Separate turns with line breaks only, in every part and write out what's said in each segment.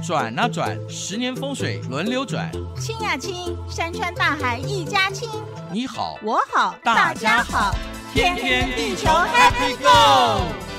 转啊转，十年风水轮流转；
亲呀亲，山川大海一家亲。你好，我好，大家好，天天地球 Happy Go。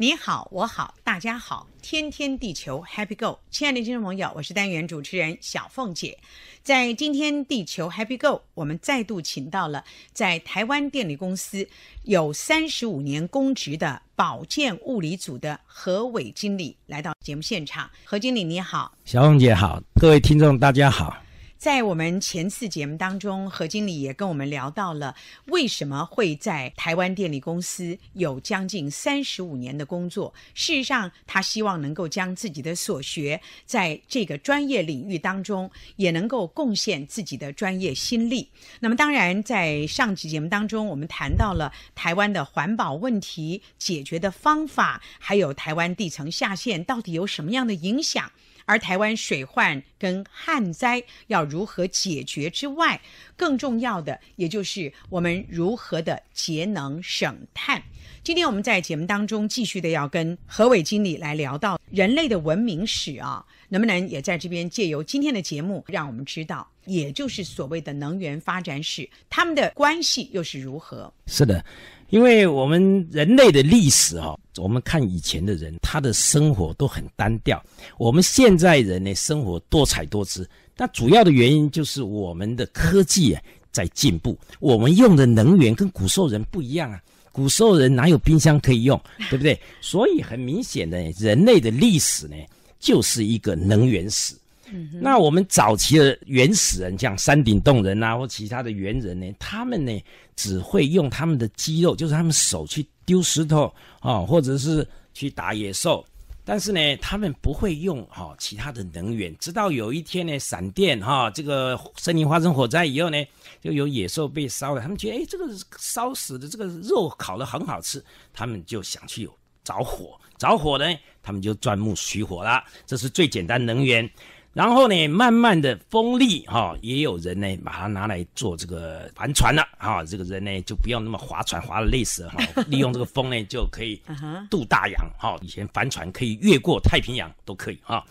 你好，我好，大家好，天天地球 Happy Go。亲爱的听众朋友，我是单元主持人小凤姐。在今天地球 Happy Go，我们再度请到了在台湾电力公司有三十五年公职的保健物理组的何伟经理来到节目现场。何经理你好，
小凤姐好，各位听众大家好。
在我们前次节目当中，何经理也跟我们聊到了为什么会在台湾电力公司有将近三十五年的工作。事实上，他希望能够将自己的所学在这个专业领域当中也能够贡献自己的专业心力。那么，当然在上期节目当中，我们谈到了台湾的环保问题解决的方法，还有台湾地层下陷到底有什么样的影响。而台湾水患跟旱灾要如何解决之外，更重要的，也就是我们如何的节能省碳。今天我们在节目当中继续的要跟何伟经理来聊到人类的文明史啊，能不能也在这边借由今天的节目，让我们知道。也就是所谓的能源发展史，他们的关系又是如何？
是的，因为我们人类的历史哦，我们看以前的人，他的生活都很单调。我们现在人呢，生活多彩多姿。那主要的原因就是我们的科技在进步，我们用的能源跟古兽人不一样啊。古兽人哪有冰箱可以用，对不对？所以很明显呢，人类的历史呢，就是一个能源史。那我们早期的原始人，像山顶洞人呐，或其他的猿人呢，他们呢只会用他们的肌肉，就是他们手去丢石头啊，或者是去打野兽。但是呢，他们不会用哈其他的能源。直到有一天呢，闪电哈这个森林发生火灾以后呢，就有野兽被烧了，他们觉得哎这个烧死的这个肉烤的很好吃，他们就想去找火。找火呢，他们就钻木取火了。这是最简单能源。然后呢，慢慢的风力哈，也有人呢把它拿来做这个帆船了哈。这个人呢就不要那么划船，划的累死哈。利用这个风呢就可以渡大洋哈。以前帆船可以越过太平洋都可以哈。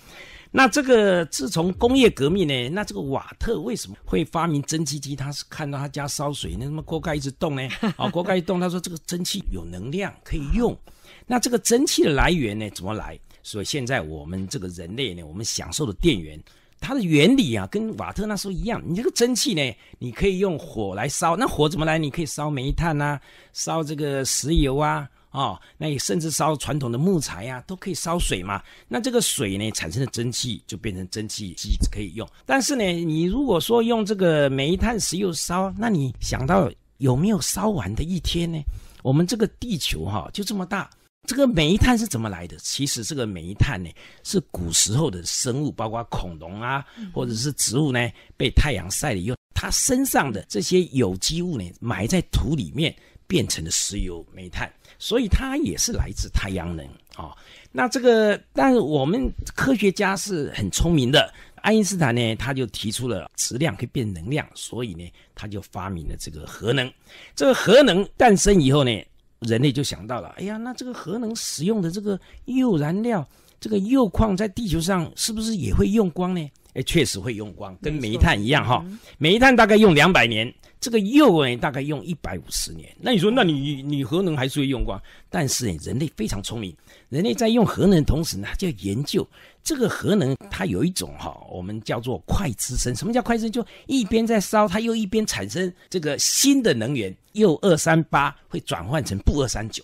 那这个自从工业革命呢，那这个瓦特为什么会发明蒸汽机？他是看到他家烧水，那什么锅盖一直动呢？啊，锅盖一动，他说这个蒸汽有能量可以用。那这个蒸汽的来源呢，怎么来？所以现在我们这个人类呢，我们享受的电源，它的原理啊，跟瓦特那时候一样。你这个蒸汽呢，你可以用火来烧，那火怎么来？你可以烧煤炭啊，烧这个石油啊，哦，那也甚至烧传统的木材啊，都可以烧水嘛。那这个水呢，产生的蒸汽就变成蒸汽机可以用。但是呢，你如果说用这个煤炭、石油烧，那你想到有没有烧完的一天呢？我们这个地球哈，就这么大。这个煤炭是怎么来的？其实这个煤炭呢，是古时候的生物，包括恐龙啊，或者是植物呢，被太阳晒了以后，它身上的这些有机物呢，埋在土里面，变成了石油、煤炭，所以它也是来自太阳能啊。那这个，但是我们科学家是很聪明的，爱因斯坦呢，他就提出了质量可以变能量，所以呢，他就发明了这个核能。这个核能诞生以后呢。人类就想到了，哎呀，那这个核能使用的这个铀燃料，这个铀矿在地球上是不是也会用光呢？哎，确实会用光，跟煤炭一样哈。煤炭大概用两百年。这个铀诶，大概用一百五十年。那你说，那你你核能还是会用光？但是人类非常聪明，人类在用核能同时呢，就研究这个核能，它有一种哈，我们叫做快滋生。什么叫快滋生？就一边在烧，它又一边产生这个新的能源，铀二三八会转换成钚二三九。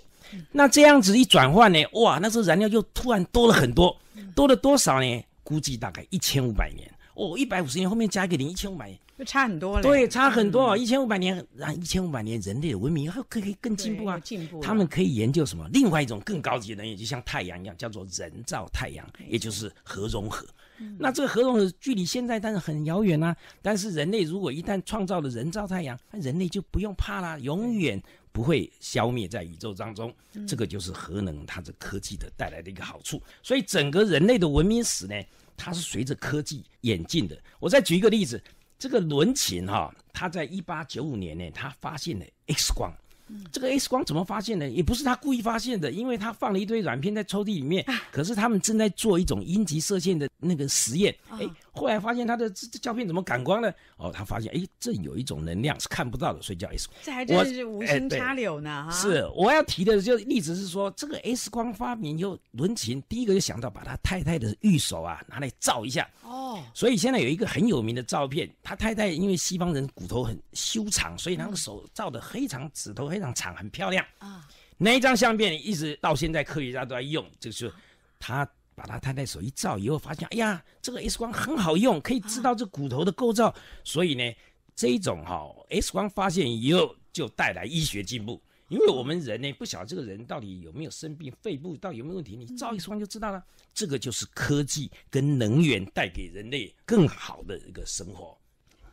那这样子一转换呢，哇，那时候燃料又突然多了很多，多了多少呢？估计大概一千五百年。哦，一百五十年后面加个零，一千五百年，
就差很多了。对，差很多哦，
一千五百年，然后一千五百年人类的文明
还可以更进步啊。进步。他
们可以研究什么？另外一种更高级的能源，就像太阳一样，叫做人造太阳，也就是核融合。那这个核融合距离现在但是很遥远啊，但是人类如果一旦创造了人造太阳，人类就不用怕啦，永远不会消灭在宇宙当中。这个就是核能它的科技的带来的一个好处。所以整个人类的文明史呢？它是随着科技演进的。我再举一个例子，这个伦琴哈，他在一八九五年呢，他发现了 X 光。这个 X 光怎么发现的？也不是他故意发现的，因为他放了一堆软片在抽屉里面。可是他们正在做一种阴极射线的那个实验，哎，后来发现他的这这胶片怎么感光了？哦，他发现，哎，这有一种能量是看不到的，所以叫 X 光。这还真是无心插柳
呢，哈。是
我要提的，就例子是说，这个 X 光发明后，伦琴，第一个就想到把他太太的玉手啊拿来照一下。所以现在有一个很有名的照片，他太太因为西方人骨头很修长，所以那个手照的非常指头非常长，很漂亮啊。那一张相片一直到现在科学家都在用，就是他把他太太手一照以后，发现哎呀，这个 X 光很好用，可以知道这骨头的构造。所以呢，这一种哈 X 光发现以后，就带来医学进步。因为我们人呢，不晓得这个人到底有没有生病，肺部到底有没有问题，你照一双就知道了。这个就是科技跟能源带给人类更好的一个生活。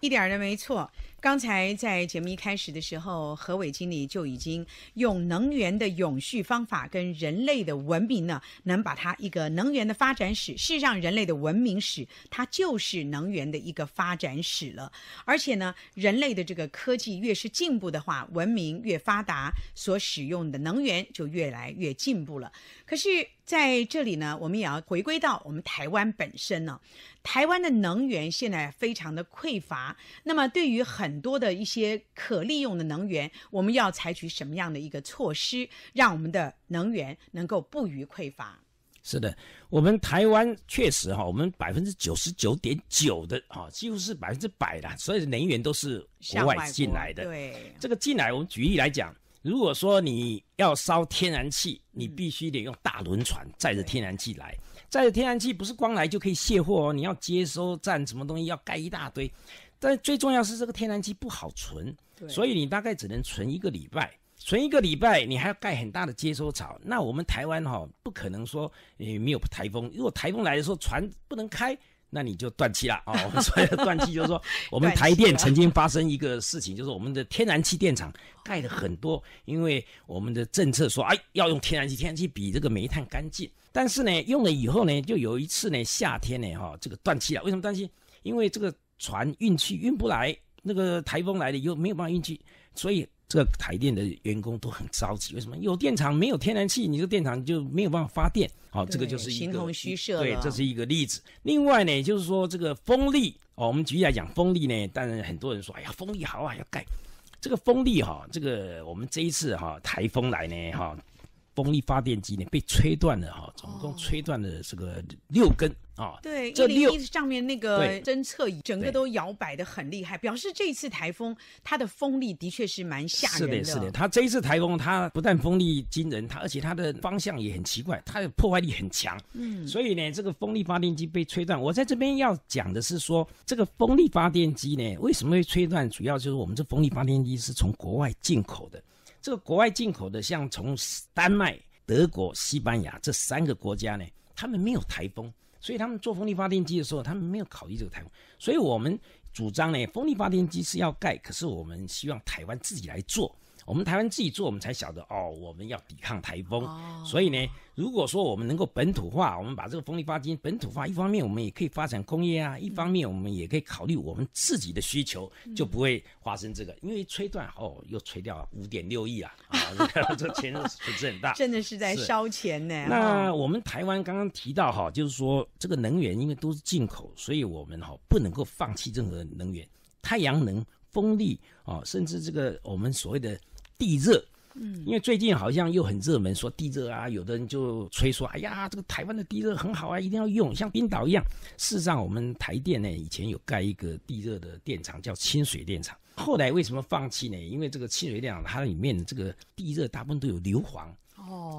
一点都没错。刚才在节目一开始的时候，何伟经理就已经用能源的永续方法跟人类的文明呢，能把它一个能源的发展史，事实上人类的文明史，它就是能源的一个发展史了。而且呢，人类的这个科技越是进步的话，文明越发达，所使用的能源就越来越进步了。可是。在这里呢，我们也要回归到我们台湾本身呢。台湾的能源现在非常的匮乏，那么对于很多的一些可利用的能源，我们要采取什么样的一个措施，让我们的能源能够不予匮乏？
是的，我们台湾确实哈，我们百分之九十九点九的哈，几乎是百分之百的，所的能源都是国外进来的。对，这个进来，我们举例来讲。如果说你要烧天然气，你必须得用大轮船载着天然气来，载着天然气不是光来就可以卸货哦，你要接收站什么东西要盖一大堆，但最重要是这个天然气不好存，所以你大概只能存一个礼拜，存一个礼拜你还要盖很大的接收槽，那我们台湾哈不可能说呃没有台风，如果台风来的时候船不能开。那你就断气了啊！我们说的断气就是说，我们台电曾经发生一个事情，就是我们的天然气电厂盖了很多，因为我们的政策说，哎，要用天然气，天然气比这个煤炭干净。但是呢，用了以后呢，就有一次呢，夏天呢，哈，这个断气了。为什么断气？因为这个船运气运不来，那个台风来了又没有办法运气，所以。这个台电的员工都很着急，为什么有电厂没有天然气，你这电厂就没有办法发电。好，这个就是形同虚设。对，这是一个例子。另外呢，就是说这个风力哦，我们举例来讲，风力呢，当然很多人说，哎呀，风力好啊，要盖。这个风力哈，这个我们这一次哈台风来呢哈。风力发电机呢被吹断了哈，总共吹断了这个六根啊。
对，这六上面那个侦测仪整个都摇摆的很厉害，表示这一次台风它的风力的确是蛮吓人的。是的，是的，它
这一次台风它不但风力惊人，它而且它的方向也很奇怪，它的破坏力很强。嗯，所以呢，这个风力发电机被吹断。我在这边要讲的是说，这个风力发电机呢为什么会吹断，主要就是我们这风力发电机是从国外进口的。这个国外进口的，像从丹麦、德国、西班牙这三个国家呢，他们没有台风，所以他们做风力发电机的时候，他们没有考虑这个台风。所以我们主张呢，风力发电机是要盖，可是我们希望台湾自己来做。我们台湾自己做，我们才晓得哦。我们要抵抗台风，所以呢，如果说我们能够本土化，我们把这个风力发电本土化，一方面我们也可以发展工业啊，一方面我们也可以考虑我们自己的需求，就不会发生这个。因为吹断哦，又吹掉五点六亿啊，啊，这钱损失很大，真的是在烧
钱呢。那
我们台湾刚刚提到哈，就是说这个能源因为都是进口，所以我们哈不能够放弃任何能源，太阳能、风力啊，甚至这个我们所谓的。地热，嗯，因为最近好像又很热门，说地热啊，有的人就吹说，哎呀，这个台湾的地热很好啊，一定要用，像冰岛一样。事实上，我们台电呢，以前有盖一个地热的电厂，叫清水电厂。后来为什么放弃呢？因为这个清水电厂它里面这个地热大部分都有硫磺。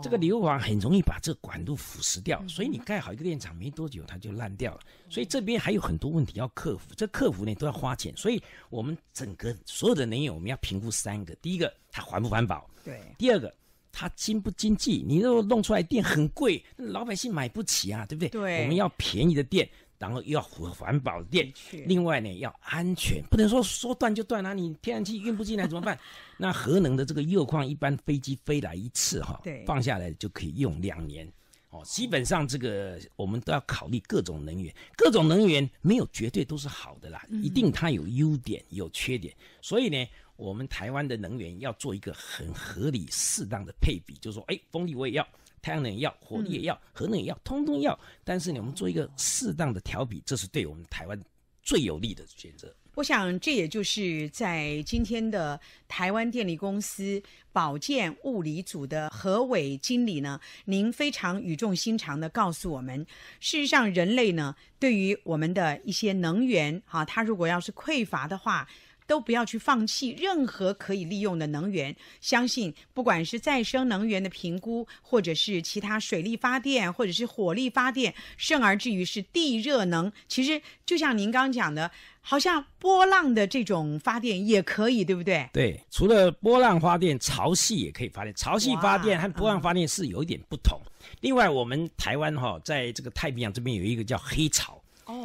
这个硫磺很容易把这管路腐蚀掉，所以你盖好一个电厂没多久它就烂掉了。所以这边还有很多问题要克服，这克服呢都要花钱。所以我们整个所有的能源，我们要评估三个：第一个它环不环保？对。第二个它经不经济？你若弄出来电很贵，老百姓买不起啊，对不对？对。我们要便宜的电。然后又要环保、电，另外呢要安全，不能说说断就断啊！你天然气运不进来怎么办？那核能的这个铀矿，一般飞机飞来一次哈，放下来就可以用两年。哦，基本上这个我们都要考虑各种能源，各种能源没有绝对都是好的啦，一定它有优点有缺点，所以呢。我们台湾的能源要做一个很合理、适当的配比，就是说，哎，风力我也要，太阳能要，火力也要，核能也要，通通要。但是呢，我们做一个适当的调比，这是对我们台湾最有利的选择。
我想，这也就是在今天的台湾电力公司保健物理组的何伟经理呢，您非常语重心长的告诉我们，事实上，人类呢对于我们的一些能源，哈，它如果要是匮乏的话。都不要去放弃任何可以利用的能源。相信不管是再生能源的评估，或者是其他水力发电，或者是火力发电，甚而至于是地热能，其实就像您刚刚讲的，好像波浪的这种发电也可以，对不对？
对，除了波浪发电，潮汐也可以发电。潮汐发电和波浪发电是有一点不同。另外，我们台湾哈，在这个太平洋这边有一个叫黑潮。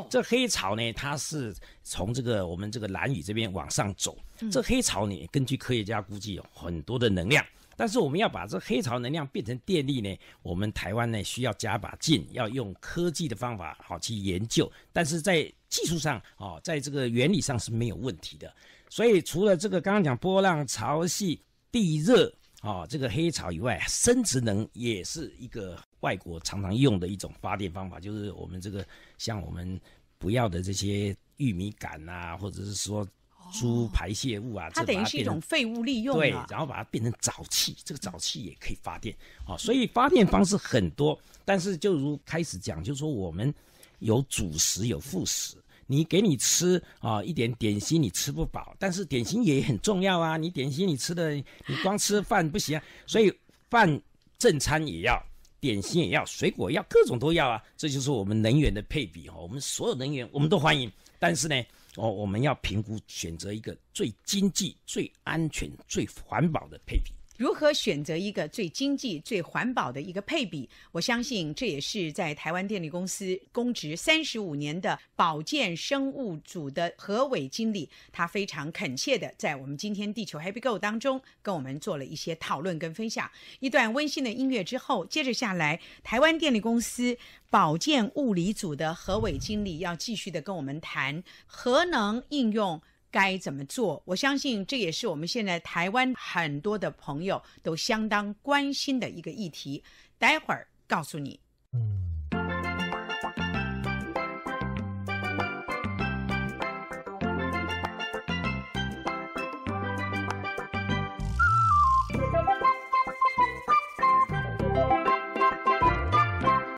这黑潮呢，它是从这个我们这个蓝雨这边往上走。这黑潮呢，根据科学家估计有很多的能量。但是我们要把这黑潮能量变成电力呢，我们台湾呢需要加把劲，要用科技的方法好去研究。但是在技术上啊，在这个原理上是没有问题的。所以除了这个刚刚讲波浪、潮汐、地热。啊，这个黑草以外，生殖能也是一个外国常常用的一种发电方法，就是我们这个像我们不要的这些玉米秆啊，或者是说猪排泄物啊，它等于是一种废
物利用，对，然
后把它变成沼气，这个沼气也可以发电啊。所以发电方式很多，但是就如开始讲，就是说我们有主食，有副食。你给你吃啊，一点点心你吃不饱，但是点心也很重要啊。你点心你吃的，你光吃饭不行，啊。所以饭正餐也要，点心也要，水果要，各种都要啊。这就是我们能源的配比哈。我们所有能源我们都欢迎，但是呢，哦，我们要评估选择一个最经济、最安全、最环保的
配比。如何选择一个最经济、最环保的一个配比？我相信这也是在台湾电力公司公职三十五年的保健生物组的何伟经理，他非常恳切的在我们今天地球 Happy Go 当中跟我们做了一些讨论跟分享。一段温馨的音乐之后，接着下来，台湾电力公司保健物理组的何伟经理要继续的跟我们谈核能应用。该怎么做？我相信这也是我们现在台湾很多的朋友都相当关心的一个议题。待会儿告诉你。